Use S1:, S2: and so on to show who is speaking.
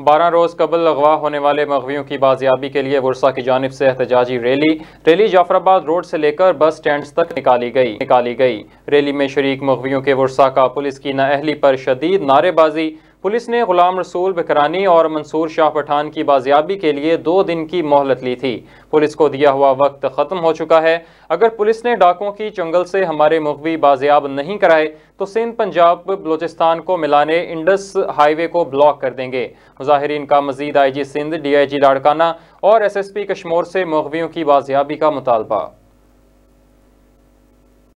S1: बारह रोज़ कबल अगवा होने वाले मगवियों की बाजियाबी के लिए वर्षा की जानब से एहतजाजी रैली रैली जाफराबाद रोड से लेकर बस स्टैंड तक निकाली गई निकाली गई रैली में शरीक मगवियों के वर्षा का पुलिस की नाअहली पर शदीद नारेबाजी पुलिस ने गुलाम रसूल बकरानी और मंसूर शाह पठान की बाजियाबी के लिए दो दिन की मोहलत ली थी पुलिस को दिया हुआ वक्त ख़त्म हो चुका है अगर पुलिस ने डाकों की चंगल से हमारे मुखबी बाजियाब नहीं कराए तो सिंध पंजाब बलोचिस्तान को मिलाने इंडस हाईवे को ब्लॉक कर देंगे मुजाहरीन का मजीद I G Sindh D I G Larkana और एस एस पी कश्मोर से मुखबियों की बाजियाबी का मुतालबा